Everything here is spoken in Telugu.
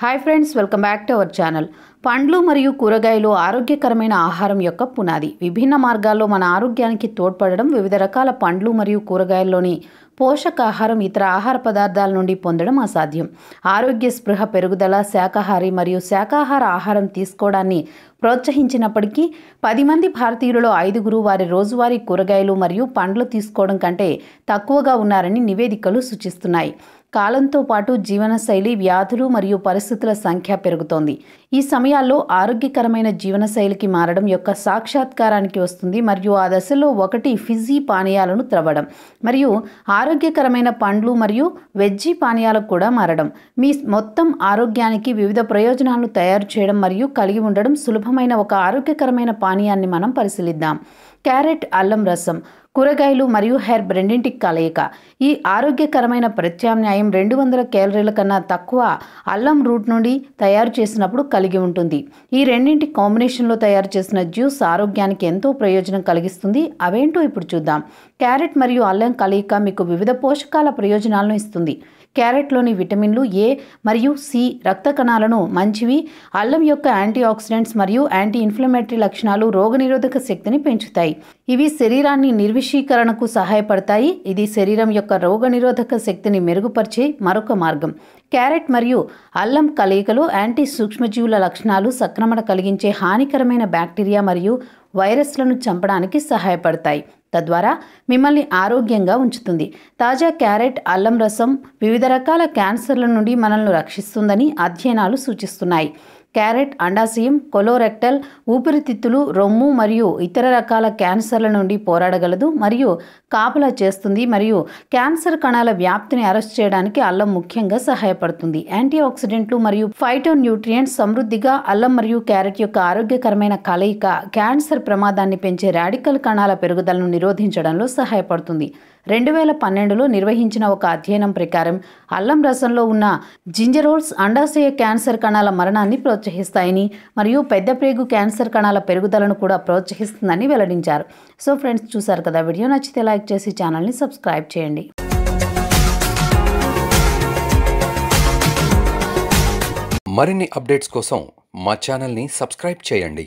hi friends welcome back to our channel పండ్లు మరియు కూరగాయలు ఆరోగ్యకరమైన ఆహారం యొక్క పునాది విభిన్న మార్గాల్లో మన ఆరోగ్యానికి తోడ్పడడం వివిధ రకాల పండ్లు మరియు కూరగాయల్లోని పోషకాహారం ఇతర ఆహార పదార్థాల నుండి పొందడం అసాధ్యం ఆరోగ్య స్పృహ పెరుగుదల శాకాహారి మరియు శాకాహార ఆహారం తీసుకోవడాన్ని ప్రోత్సహించినప్పటికీ పది మంది భారతీయులలో ఐదుగురు వారి రోజువారీ కూరగాయలు మరియు పండ్లు తీసుకోవడం కంటే తక్కువగా ఉన్నారని నివేదికలు సూచిస్తున్నాయి కాలంతో పాటు జీవనశైలి వ్యాధులు మరియు పరిస్థితుల సంఖ్య పెరుగుతోంది ఈ సమయాల్లో ఆరోగ్యకరమైన జీవనశైలికి మారడం యొక్క సాక్షాత్కారానికి వస్తుంది మరియు ఆ దశలో ఒకటి ఫిజీ పానీయాలను త్రవ్వడం మరియు ఆరోగ్యకరమైన పండ్లు మరియు వెజ్జీ పానీయాలకు కూడా మారడం మీ మొత్తం ఆరోగ్యానికి వివిధ ప్రయోజనాలను తయారు చేయడం మరియు కలిగి ఉండడం సులభమైన ఒక ఆరోగ్యకరమైన పానీయాన్ని మనం పరిశీలిద్దాం క్యారెట్ అల్లం రసం కూరగాయలు మరియు హెర్బ్ రెండింటికి కలయిక ఈ ఆరోగ్యకరమైన ప్రత్యామ్నాయం రెండు వందల క్యాలరీల కన్నా తక్కువ అల్లం రూట్ నుండి తయారు చేసినప్పుడు కలిగి ఉంటుంది ఈ రెండింటి కాంబినేషన్లో తయారు చేసిన జ్యూస్ ఆరోగ్యానికి ఎంతో ప్రయోజనం కలిగిస్తుంది అవేంటో ఇప్పుడు చూద్దాం క్యారెట్ మరియు అల్లం కలయిక మీకు వివిధ పోషకాల ప్రయోజనాలను ఇస్తుంది క్యారెట్లోని విటమిన్లు ఏ మరియు సి రక్త కణాలను మంచివి అల్లం యొక్క యాంటీ ఆక్సిడెంట్స్ మరియు యాంటీ ఇన్ఫ్లమేటరీ లక్షణాలు రోగనిరోధక శక్తిని పెంచుతాయి ఇవి శరీరాన్ని నిర్విషీకరణకు సహాయపడతాయి ఇది శరీరం యొక్క రోగనిరోధక శక్తిని మెరుగుపరిచే మరొక మార్గం క్యారెట్ మరియు అల్లం కలయికలు యాంటీ సూక్ష్మజీవుల లక్షణాలు సంక్రమణ కలిగించే హానికరమైన బ్యాక్టీరియా మరియు వైరస్లను చంపడానికి సహాయపడతాయి తద్వారా మిమ్మల్ని ఆరోగ్యంగా ఉంచుతుంది తాజా క్యారెట్ అల్లం రసం వివిధ రకాల క్యాన్సర్ల నుండి మనల్ని రక్షిస్తుందని అధ్యయనాలు సూచిస్తున్నాయి క్యారెట్ అండాశయం కొలోరెక్టల్ ఊపిరితిత్తులు రొమ్ము మరియు ఇతర రకాల క్యాన్సర్ల నుండి పోరాడగలదు మరియు కాపలా చేస్తుంది మరియు క్యాన్సర్ కణాల వ్యాప్తిని అరెస్ట్ చేయడానికి అల్లం ముఖ్యంగా సహాయపడుతుంది యాంటీ ఆక్సిడెంట్లు మరియు ఫైటో న్యూట్రియంట్స్ సమృద్ధిగా అల్లం మరియు క్యారెట్ యొక్క ఆరోగ్యకరమైన కలయిక క్యాన్సర్ ప్రమాదాన్ని పెంచే రాడికల్ కణాల పెరుగుదలను నిరోధించడంలో సహాయపడుతుంది రెండు వేల పన్నెండులో నిర్వహించిన ఒక అధ్యయనం ప్రకారం అల్లం రసంలో ఉన్న జింజరోల్స్ అండాశయ క్యాన్సర్ కణాల మరణాన్ని ప్రోత్సహించారు ప్రోత్సహిస్తాయని మరియు పెద్ద ప్రేగు క్యాన్సర్ కణాల పెరుగుదలను కూడా ప్రోత్సహిస్తుందని వెల్లడించారు సో ఫ్రెండ్స్ చూశారు కదా వీడియో నచ్చితే లైక్ చేసి ఛానల్ని సబ్స్క్రైబ్ చేయండి మరిన్ని అప్డేట్స్ కోసం మా ఛానల్ని సబ్స్క్రైబ్ చేయండి